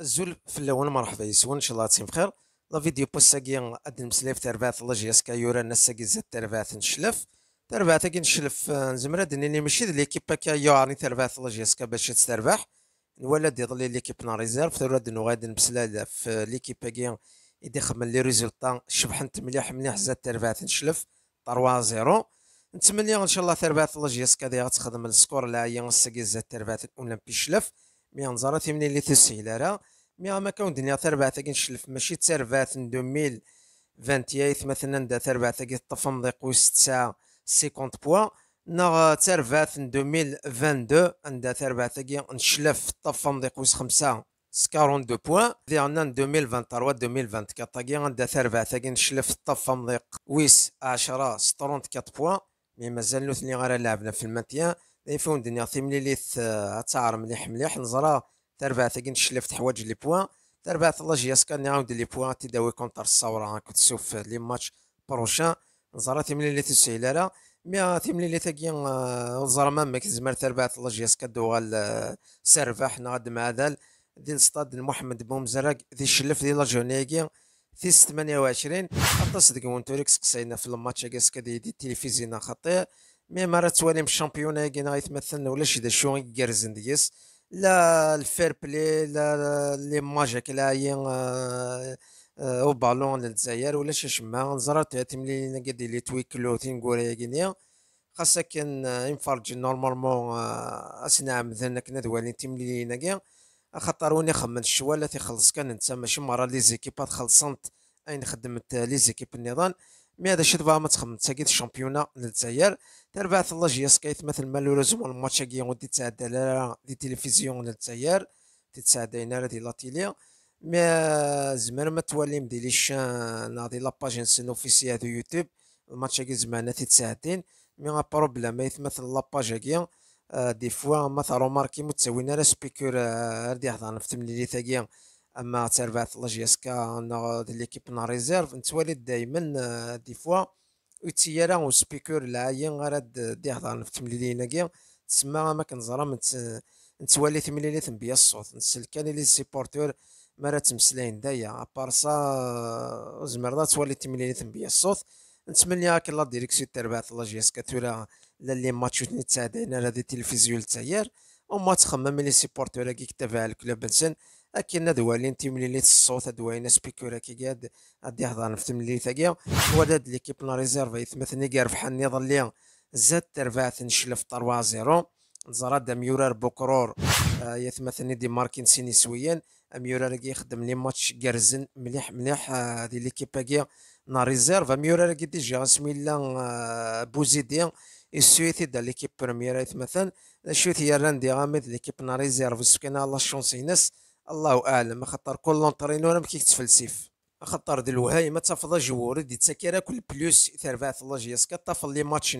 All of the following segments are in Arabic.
الزول في الاول مرحبا يسون ان شاء الله تسيم بخير لا فيديو بوساكي قد المسلاف تربات الله جي اسكا يورا ساكي زاد تربات نشلف تربات كي نشلف آه، نزمرا دنيني ماشي ديال ليكيب كا يوعني تربات الله جي اسكا باش تستربح الولد يضلي ليكيب نا ريزيرف ثورة دنو غادي نبسلا في ليكيب كي يدي خمن لي ريزولطا شبحنت مليح مليح زاد تربات نشلف 3 0 نتمنى ان شاء الله تربات الله جي اسكا غتخدم السكور لا هي ساكي زاد تربات اولمبي شلف مي نزار ثمن اللي تسهل راه مي ما كون دنيا تربع ثقين شلف ماشي تربع ثندو ميل فانتياي مثلا دا تربع ثقين طفم ضيق ويس تسعة سيكونت بوا نغ تربع ثندو ميل فان دو عند تربع ثقين نشلف طفم ضيق ويس خمسة سكارون دو بوا ذي عنا دو ميل فان تروا دو ميل فان تكاتاقي عند تربع ثقين نشلف طفم ضيق ويس عشرة سترونت كات بوا مي مازال نوثني غير لعبنا في المانتيان ايفون دنيا في مليليث آه، تاعر مليح مليح نزرا تربع كي نشلفت حوايج لي بوان تربع الله جي اسكا نعاود لي بوان تداوي كونتر الصورة راك تشوف لي ماتش بروشان نزرا في مليليث السهيلالة مي في مليليث كي آه، نزرا ماك زمر تربع الله جي اسكا دوغال آه، سربح نغد مع ذال دي الستاد محمد بومزرق ذي شلف دي لا جونيكي تيس 28 صدق وانتوريك قصينا في الماتش كاس كدي دي التلفزيون خطير ما راه تواليم الشامبيون كينا غيتمثلنا ولا شي شو غيكرزن ديس لا الفير بلاي لا لي ماج لا لاين آه، آه، او بالون للجزائر ولا شي شما نزرات تملي نقدي لي تويكلو تنقول كينيا خاصك ينفرج آه، نورمالمون اسنا مثلك ندوالين تملي نقيا خاطر وني خمن الشوال لا تيخلص كان انت ماشي مرة لي زيكيبات خلصنت اين خدمت لي زيكيب النظام مي هذا الشيء دابا ما تخمم تاكيد الشامبيونا للجزائر تربع الله جياس كيتمثل مالوريزمون الماتش كي غادي تتعدى لا دي تيليفزيون للجزائر تتعدى هنا دي لا تيلي مي زمان ما تولي مدير شان هادي لاباج سين اوفيسيال دو يوتيوب الماتش كي زمان تتساعدين مي غا بروبليم ما يتمثل لاباج كي آه، دي فوا ما روماركي متساويين سبيكور آه، هادي حضرنا في التمليلي تاكي اما تربعت لاجيسكا انا ليكيب نا ريزيرف نتواليد دائما آه، دي فوا و و وسبيكور العاين غاد دي هضرنا في التمليلين كي تسمى ما كنزرا نتوالي تمليلات بيا الصوت نسلكان لي سيبورتور مرا تمسلين دايا ابار سا زمر توالي تمليلات بيا الصوت نتمنى هاك لا ديريكسيون تربعت لاجيسكا تورا للي ماتشو دينا لا دي تلفزيون تاعير وما تخمم لي سيبورتور كي كتبها الكلوب نسن اكن دوالين والين لي الصوت هاد وين سبيكور كي قاد غادي يهضر في تمليليت وداد ليكيب لا ريزيرف يثمثني كار ربحان النظام اللي زاد ترفع تنشلف 3 0 زراد ميورار بوكرور يثمثني آه، دي ماركين سيني ميورار كي يخدم لي ماتش كارزن مليح مليح آه، هذه ليكيب كي نا ريزيرف ميورار كي ديجا سمي لا آه، بوزيديان السويتي دا ليكيب بريمير يثمثن شوتي راندي غامد ليكيب نا ريزيرف سكينا لا شونس ينس الله اعلم خاطر كل لونترينور ما كيتفلسف خاطر الوهاي ما تفضى جوور دي تسكيرا كل بلوس تربع الله جيسكا طفل لي ماتش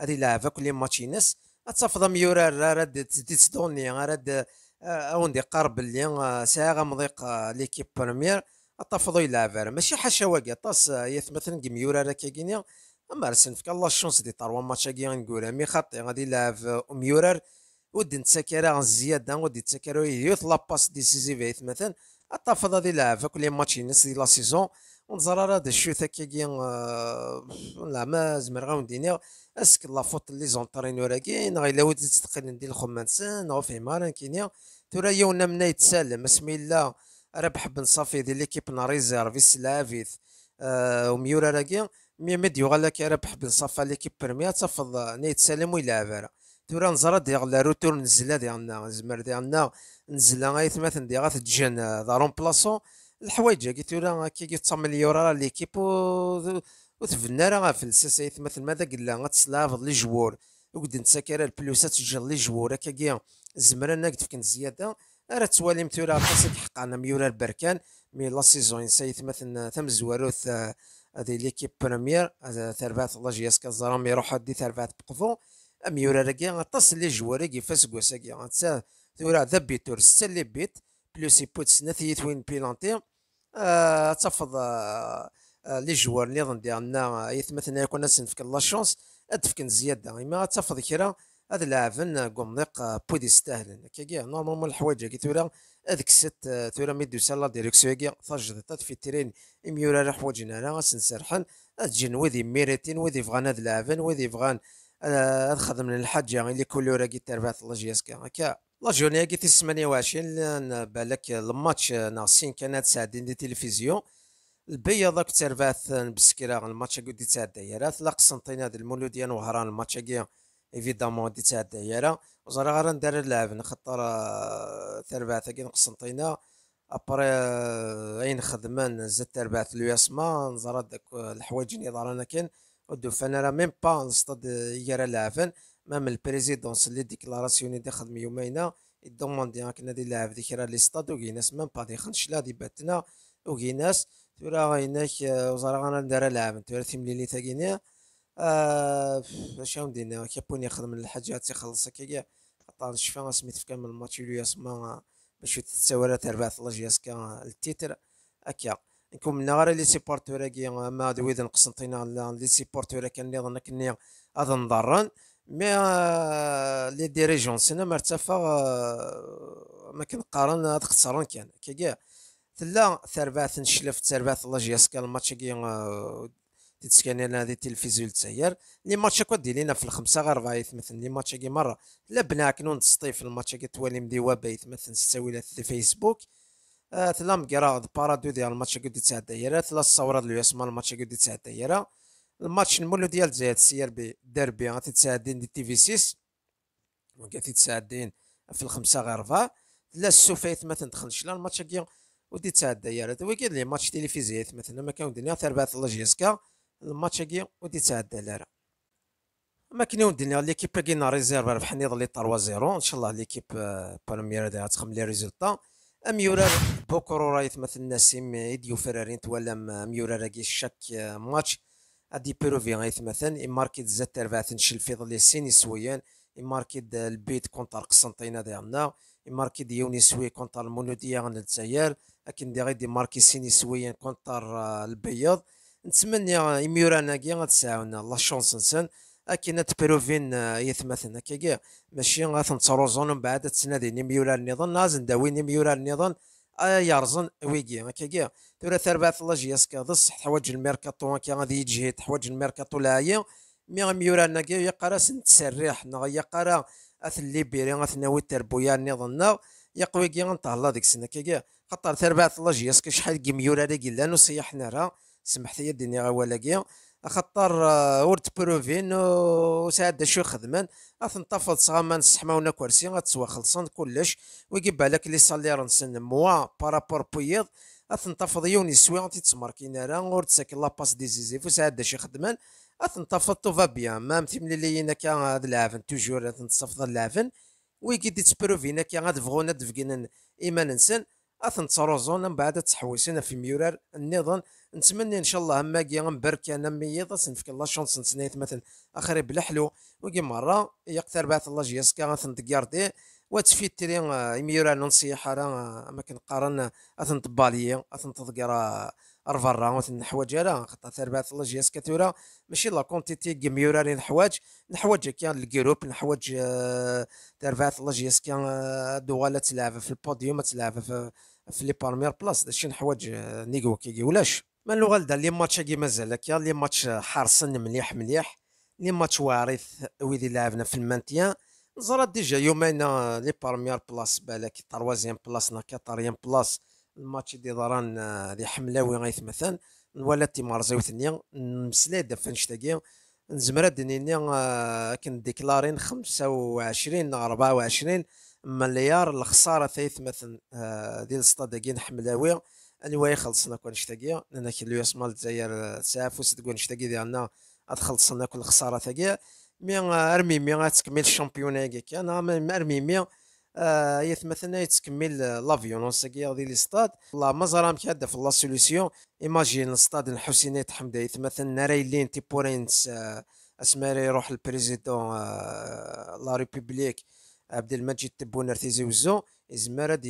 هذه لعبه كل ماتش ناس تفضى ميورا راد تدوني راد اون دي قرب اللي ساعه مضيق ليكيب بريمير طفضوا يلعب ماشي حشواكي طاس مثلا ميورا راكي اما رسن فيك الله الشونس دي طروا ماتش كي مي خاطي غادي يلعب ميورا ودي نتسكر عن الزياده ودي نتسكر يوث لاباس ديسيزيف مثلا الطفضه دي لعب لي ماتش ينس دي لا سيزون ونزرى راه الشوت هكا كي آه، لا ما زمر غاون اسك لا فوت لي زونترينور كاين غير لو تستقل ندير الخمانسان او في مارن كينيا ترى يونا منا يتسلم اسمي لا ربح بن صافي دي ليكيب نا ناريزيرفي سلافيث و آه، وميورا راكي مي ميديو غالا كي ربح بن صافي ليكيب برميا تفض نيتسلم ويلعب راه تورا نزرا ديغ لا روتور نزلا ديغنا زمر ديغنا نزلا ايثماثن ديغا تجن دا رومبلاسون الحوايج كي تورا كي كي تصمليورا ليكيب و وتبنا راه في الساس ايثماثن ماذا قلنا غاتسلاف لي جوور وقد راه البلوسات تجن لي جوور هكا كي زمر انا قد فكن زيادة راه توالي متورا تصدق حق انا ميورا البركان مي لا سيزون مثلا ثم زواروث هذه ليكيب بريمير ثربات الله جياسكا الزرام يروحوا دي ثربات بقفو اميوراركي غطس لي جواركي فاسكواساكي غتسا ثورا ذبيتور ستا لي بيت بلوس يبوتس نثي يثوين بيلانتي آه تفض آه لي جوار نظن ديالنا يثمثنا يكون سنفك لا شونس ادفكن زياده اما تفض كرا هاد العفن قمنيق آه، بودي يستاهلن كي نورمالمون الحوايج كي ثورا هذيك ست آه، ثورا مي دوسا لا كي تجدت في التيرين اميورا حوايجنا راه سنسرحن تجي نوذي ميريتين وذي فغان هاد العفن وذي فغان اخذ من الحاجة يعني اللي كل راكي تربات لجيسكا هكا لا جورني كي وعشرين لان بالك الماتش ناسين كانت ساعدين دي تلفزيون البيضة ذاك تربات بسكرا الماتش قد تعدى يرا لا قسنطينة هاد المولودية وهران الماتش كي ايفيدامون دي تعدى يرا وزرا غير ندار اللاعب خطر آه، تربات كي قسنطينة ابري آه، اين خدمان زاد تربات لو ياسما نزرا داك آه، الحوايج اللي ضرانا كان الدوفان راه ميم با نصطاد يرا لافن مام البريزيدونس اللي ديكلاراسيوني دي خدم يومين يدوموندي هاك نادي لاعب ديك راه لي ستاد ناس ميم با دي خنش لا دي باتنا ناس تورا غيناك وزارة غانا ندير لاعب تورا ليلي تاكينيا اش آه ندير كيبوني يخدم الحاجات تيخلص هكا كاع الشفا سميت في كامل الماتش اللي باش تتساوى تربع 13 ياسكا التيتر هكا نكون من غير لي سيبورتورا كي آه، ما دويدا قسنطينة لي سيبورتورا كان اللي ظنك كني اظن نضرن مي آه، لي ديريجون سينا مرتفع آه، ما كنقارن هاد خسران كان كي كاع تلا ثربات نشلف ثربات الله جي اسكال الماتش كي تتسكن لنا هذه التلفزيون تسير لي ماتش كو دي لينا في الخمسه غير بايث مثلا لي ماتش كي مره لا بناك نون تسطيف الماتش كي توالي مديوا با يتمثل ستاوي في فيسبوك كرا بارا دو ديال الماتش قد تاع ثلاث صورة ديال يسمى الماتش قد تاع الدائرة الماتش المولو ديال الجزائر سي ار بي ديربي غادي تساعدين دي تي في 6 وقعدتي تساعدين في الخمسة غير ربعة لا السوفيت ما تندخلش لا الماتش كي ودي تاع الدائرة كاين لي ماتش تيليفيزيت مثلا ما كان الدنيا في الله جيسكا الماتش كي ودي تاع الدائرة ما كاين الدنيا ليكيب كينا ريزيرف ربحني ضلي 3 0 ان شاء الله ليكيب بريمير ديالها تخم لي ريزولطا ميورار بوكرو راه يتمثل نسيم فيرارين يفرارين تولم راكي شاك ماتش ادي بيروفي اي يماركي زاد تربعة نشلفيض لي سيني سويان يماركي البيت كونتر قسنطينة اي يماركي ديوني سوي كونتر المولودية عند الجزائر لكن دي غيدي ماركي سيني سويان كونتر آه، البيض نتمنى يميورانا ناكي غتساعدنا لا شونس نسن اكينا تبروفين آه، يثمثن هكاكيا ماشي غاثن تروزون من بعد تسنادين ميولار النظام نازن داوين ميولار نظن آه، يرزن ويجي هكاكيا ثورة ثربا ثلاجي اسكا ضص تحواج الميركاتو كي غادي يجي تحواج الميركاتو لاي مي غميورا نكي يقرا سنت تسريح نغ يقرا اث الليبيري غثناوي تربويا نظن يقوي كي غنتهلا ديك السنة كيكا خاطر ثربا ثلاجي اسكا شحال كي ميورا راكي لا نصيح نرى سمحت لي ديني غوالا كي خطر آه، ورد بروفين انه شو خدمان طفض صغاما نسحماونا كرسي غتسوا خلصان كلش ويجيب بالك لي سالير نسن موا بارابور بويض طفض يوني سوي غادي تسماركينا راه ورد تساكن لاباس ديزيزيف وسعد شو خدمان تو فابيان بيان تيم لي لينا كان هاد العفن توجور غتنتصفض العفن ويكي ديت بروفينا كي فغونا دفكينا ايمان نسن اثن تروزون من بعد تحويسنا في ميورار النظام نتمنى ان شاء الله كي غنبرك انا ميض سنفك الله شونس نتسنيت مثلا اخر بلحلو وكي مره يقترب بعث الله جيسكا غنتنتكاردي وتفي تري آه، ميورار نصيحه راه ما كنقارن اثن اثنتذكر الفراغ الحوايج راه خطا ثلاث لاجياس كاتورا ماشي لا كونتيتي كميورا راه نحوايج نحوايج كان الجروب تربع آه، ثلاث لاجياس كيان آه، دوالا تلعب في البوديوم تلعب في في لي بارمير بلاس داشي نحوايج آه، نيكو كيكي ولاش ما لدا لي ماتش كي مازال كان لي ماتش حارسن مليح مليح لي ماتش وارث ويدي لعبنا في المانتيان نزرات ديجا يومين لي بارمير بلاس بالك تروازيام بلاس نا كاتاريام بلاس الماتش اللي ضران اللي آه، حملاوي غيث مثلا ولا تيمارزاو ثنيا مسلاده فانشتاكي نزمر دنيني آه، ديكلارين 25 24 مليار الخساره ثيث مثلا آه، ديال السطادكين حملاوي واي خلصنا كون نشتاقي انا كيلو مال الجزائر ساعه وست كون ديالنا خلصنا كل خساره ثاكي مي ارمي مي تكمل الشامبيونيكي انا ارمي مي آه، يث مثلا يتكمل آه، لا فيولونس ديال لي ستاد لا مازال راهم في لا سوليسيون ايماجين الستاد الحسيني حمدا يث مثلا رايلين تيبورينس آه، اسمار يروح البريزيدون لا ريبوبليك عبد المجيد تبون ارتيزي وزو يزمر هاد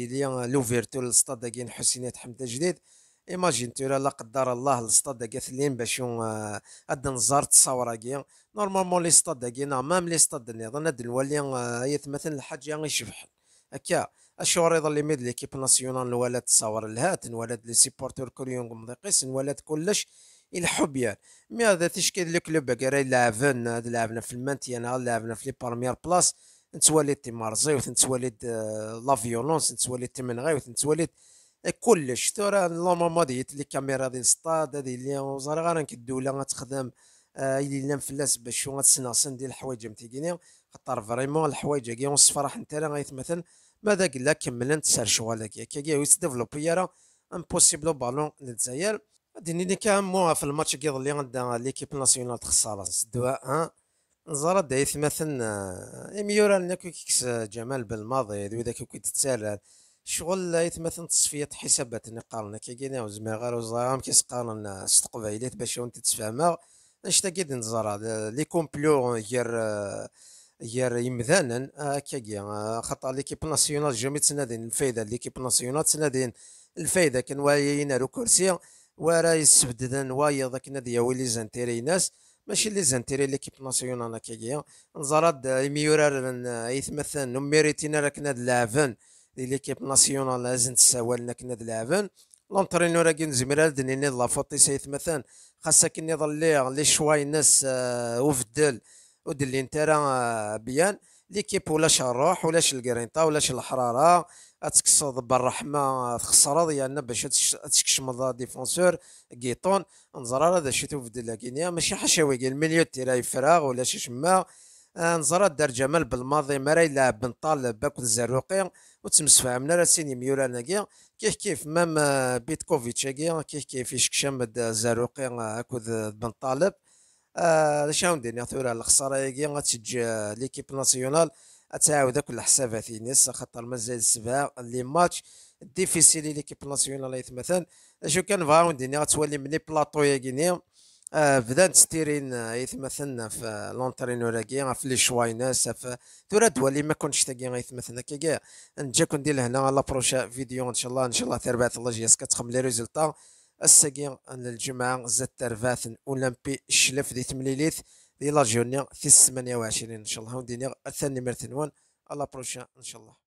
لوفيرتو للستاد كاين حسيني حمدا جديد ايماجين تورا لا قدر الله السطاد قاثلين باش هاد نزار تصاور كي نورمالمون لي ستاد كي مام لي ستاد اللي ظن هاد نولي يتمثل الحاجه يشبحن هكا الشوريض اللي ميد ليكيب ناسيونال الولاد تصاور الهات الولاد لي سيبورتور كوريون مضيقيس الولاد كلش الحب يعني مي هذا تشكيل لو كلوب كاري لعبن لعبنا في المانتيانا لعبنا في لي بارميير بلاص نتواليت تيمارزي مارزيوث نتواليت لافيولونس نتواليت تيمنغي منغيوث نتواليت إيه، كلش ترى لومومو ديت لي كاميرا ديال سطاد هادي اللي وزاره غير نكدو غتخدم اللي آه، لام فلاس باش غتسناسن ديال الحوايج متيكيني خاطر فريمون الحوايج كي ونصفرح انت راه غيتمثل ماذا انت سار تسرشوالك كي كي ديفلوبي راه امبوسيبل بالون للجزائر ديني لي موها في الماتش كي اللي غدا ليكيب ناسيونال تخسرس دواء ها نزار دا يتمثل اميورا آه، كيكس آه، جمال بالماضي ذو ذاك كنت تسال شغل يتمثل تصفيه حسابات نقارنا كي كينا زعما غير وزارهم كيسقارنا استقبايلات باش وانت تتفاهمها نشتا كي نزرع لي كومبلو غير غير يمذانا آه، كي خاطر ليكيب ناسيونال جامي تسنادين الفايده ليكيب ناسيونال تسنادين الفايده كان وايين لو كرسي ورا يسبددن وايض كنا دياوي ويلي زانتيري ناس ماشي لي زانتيري ليكيب ناسيونال هكا نزرد يميورار يتمثل نميريتينا راكنا لافان دي ليكيب ناسيونال لازم هازن لنا كنا دلعبن لونترينور اكي نزمر دنيني فوتي سايت مثلا خاصك نظل لي لي شواي ناس وفدل ودلين راه بيان ليكيب ولاش الروح ولاش القرينطه ولاش الحراره تكسر بالرحمه آه، تخسر ديالنا باش تكشمض ديفونسور كيطون نزرى هذا شتو توفد لا كينيا ماشي حشاوي المليو تيراي يفراغ ولا شي شما آه، نزرى دار جمال بالماضي مرا يلعب بن طالب باكو الزروقي وتمسفاهمنا راه سيني ميولاناكي كيف كيف مام آه، بيتكوفيتش كيف كيف يشكشم الزروقي هكذا آه، بن طالب آه شنو ندير ثورة الخسارة يجي غتجي ليكيب ناسيونال تعاود كل حسابات ينس خاطر مازال سبعة لي ماتش ديفيسيلي ليكيب ناسيونال مثلا شو كان فاهم ديني غتولي مني بلاطو يا كينيا بدات آه، ستيرين آه، يتمثلنا في آه، لونترينور كي في لي شوايناس في تورا دوالي ما كنتش تاكي غيتمثلنا كي نجا كندير هنا لا بروشا فيديو ان شاء الله ان شاء الله تربات الله جياس كتخم لي ريزولتا الساكي الجمعة زاد تربات اولمبي الشلف دي تمليليث دي لا جوني في 28 ان شاء الله وندير الثاني مرتنون لا بروشا ان شاء الله